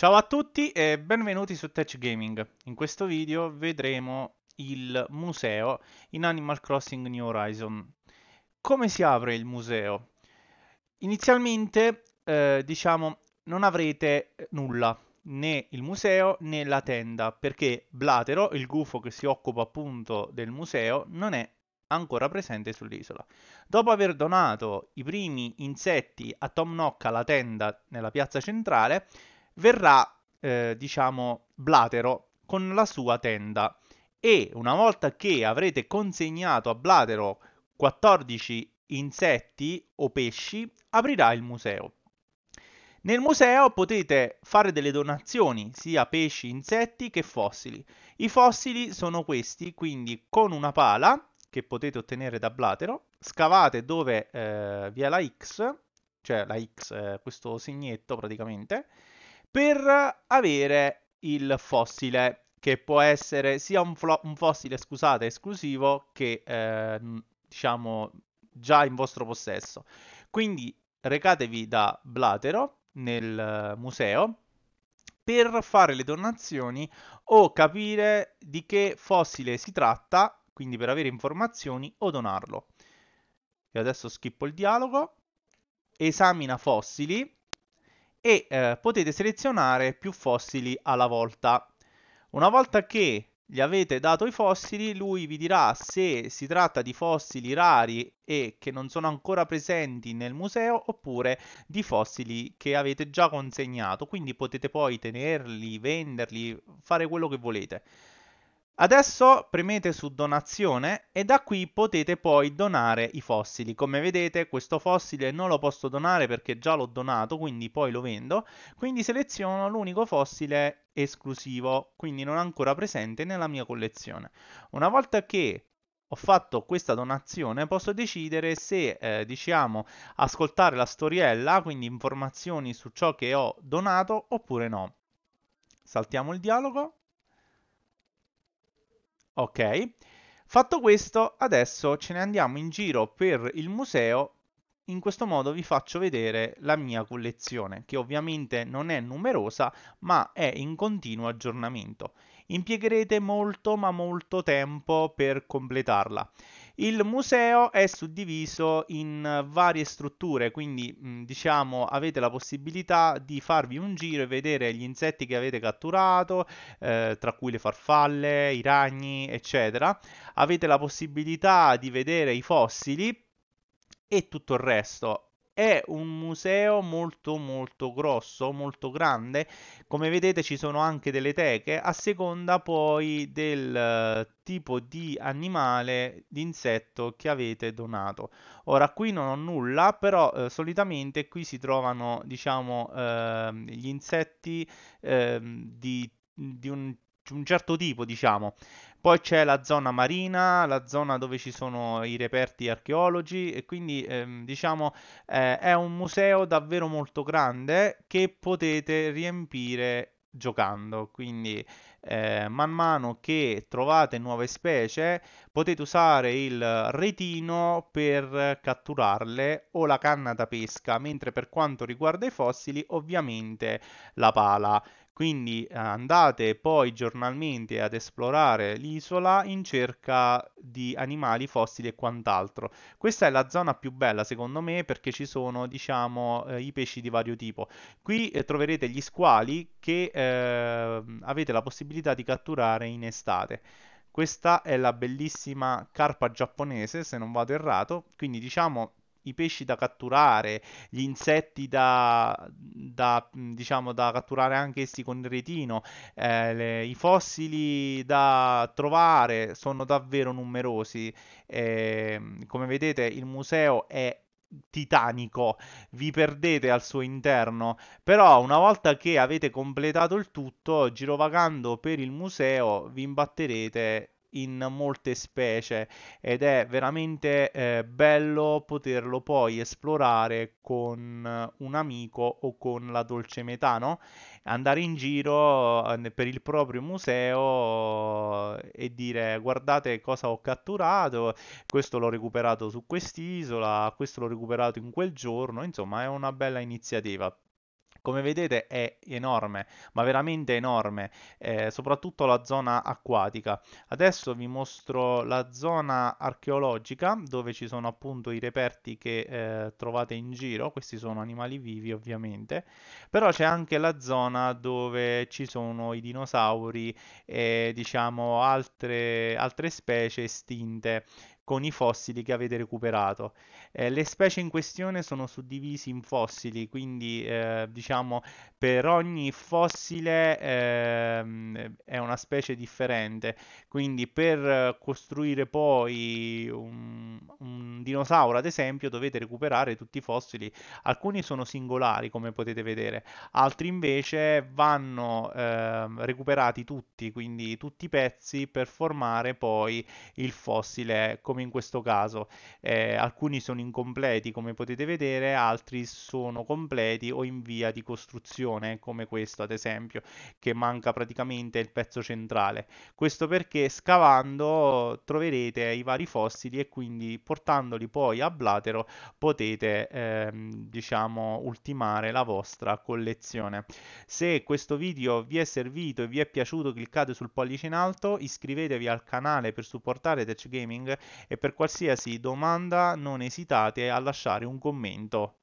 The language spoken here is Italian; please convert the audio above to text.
Ciao a tutti e benvenuti su Touch Gaming. In questo video vedremo il museo in Animal Crossing New Horizon. Come si apre il museo? Inizialmente, eh, diciamo, non avrete nulla, né il museo né la tenda, perché Blatero, il gufo che si occupa appunto del museo, non è ancora presente sull'isola. Dopo aver donato i primi insetti a Tom Nock alla tenda nella piazza centrale, verrà, eh, diciamo, Blatero con la sua tenda e una volta che avrete consegnato a Blatero 14 insetti o pesci, aprirà il museo. Nel museo potete fare delle donazioni, sia pesci, insetti che fossili. I fossili sono questi, quindi con una pala che potete ottenere da Blatero, scavate dove eh, vi è la X, cioè la X, eh, questo segnetto praticamente, per avere il fossile che può essere sia un, flo- un fossile, scusate, esclusivo che eh, diciamo già in vostro possesso. Quindi recatevi da Blatero nel museo per fare le donazioni o capire di che fossile si tratta, quindi per avere informazioni o donarlo. Io adesso schippo il dialogo, esamina fossili e eh, potete selezionare più fossili alla volta. Una volta che gli avete dato i fossili, lui vi dirà se si tratta di fossili rari e che non sono ancora presenti nel museo oppure di fossili che avete già consegnato, quindi potete poi tenerli, venderli, fare quello che volete. Adesso premete su donazione e da qui potete poi donare i fossili. Come vedete questo fossile non lo posso donare perché già l'ho donato, quindi poi lo vendo. Quindi seleziono l'unico fossile esclusivo, quindi non ancora presente nella mia collezione. Una volta che ho fatto questa donazione posso decidere se eh, diciamo ascoltare la storiella, quindi informazioni su ciò che ho donato oppure no. Saltiamo il dialogo. Ok, fatto questo, adesso ce ne andiamo in giro per il museo. In questo modo vi faccio vedere la mia collezione, che ovviamente non è numerosa, ma è in continuo aggiornamento. Impiegherete molto ma molto tempo per completarla. Il museo è suddiviso in eh, varie strutture, quindi mm, diciamo avete la possibilità di farvi un giro e vedere gli insetti che avete catturato, eh, tra cui le farfalle, i ragni, eccetera. Avete la possibilità di vedere i fossili e tutto il resto è un museo molto molto grosso, molto grande. Come vedete ci sono anche delle teche a seconda poi del eh, tipo di animale, di insetto che avete donato. Ora qui non ho nulla, però eh, solitamente qui si trovano diciamo eh, gli insetti eh, di, di un, un certo tipo, diciamo. Poi c'è la zona marina, la zona dove ci sono i reperti archeologi e quindi ehm, diciamo eh, è un museo davvero molto grande che potete riempire giocando. Quindi eh, man mano che trovate nuove specie potete usare il retino per catturarle o la canna da pesca, mentre per quanto riguarda i fossili ovviamente la pala. Quindi eh, andate poi giornalmente ad esplorare l'isola in cerca di animali fossili e quant'altro. Questa è la zona più bella secondo me perché ci sono diciamo eh, i pesci di vario tipo. Qui eh, troverete gli squali che eh, avete la possibilità di catturare in estate. Questa è la bellissima carpa giapponese se non vado errato, quindi diciamo i pesci da catturare, gli insetti da, da, diciamo, da catturare anche essi con il retino, eh, le, i fossili da trovare sono davvero numerosi. Eh, come vedete il museo è titanico, vi perdete al suo interno, però una volta che avete completato il tutto, girovagando per il museo, vi imbatterete in molte specie ed è veramente eh, bello poterlo poi esplorare con eh, un amico o con la dolce no? andare in giro eh, per il proprio museo eh, e dire guardate cosa ho catturato, questo l'ho recuperato su quest'isola, questo l'ho recuperato in quel giorno, insomma è una bella iniziativa. Come vedete è enorme, ma veramente enorme, eh, soprattutto la zona acquatica. Adesso vi mostro la zona archeologica dove ci sono appunto i reperti che eh, trovate in giro, questi sono animali vivi ovviamente, però c'è anche la zona dove ci sono i dinosauri e diciamo altre, altre specie estinte con i fossili che avete recuperato. Eh, le specie in questione sono suddivisi in fossili, quindi eh, diciamo per ogni fossile eh, è una specie differente, quindi per costruire poi un, un, dinosauro ad esempio dovete recuperare tutti i fossili, alcuni sono singolari come potete vedere, altri invece vanno ehm, recuperati tutti, quindi tutti i pezzi per formare poi il fossile come come in questo caso. Eh, alcuni sono incompleti come potete vedere, altri sono completi o in via di costruzione come questo ad esempio che manca praticamente il pezzo centrale. Questo perché scavando troverete i vari fossili e quindi portandoli poi a Blatero potete ehm, diciamo ultimare la vostra collezione. Se questo video vi è servito e vi è piaciuto cliccate sul pollice in alto, iscrivetevi al canale per supportare Tech Gaming e per qualsiasi domanda non esitate a lasciare un commento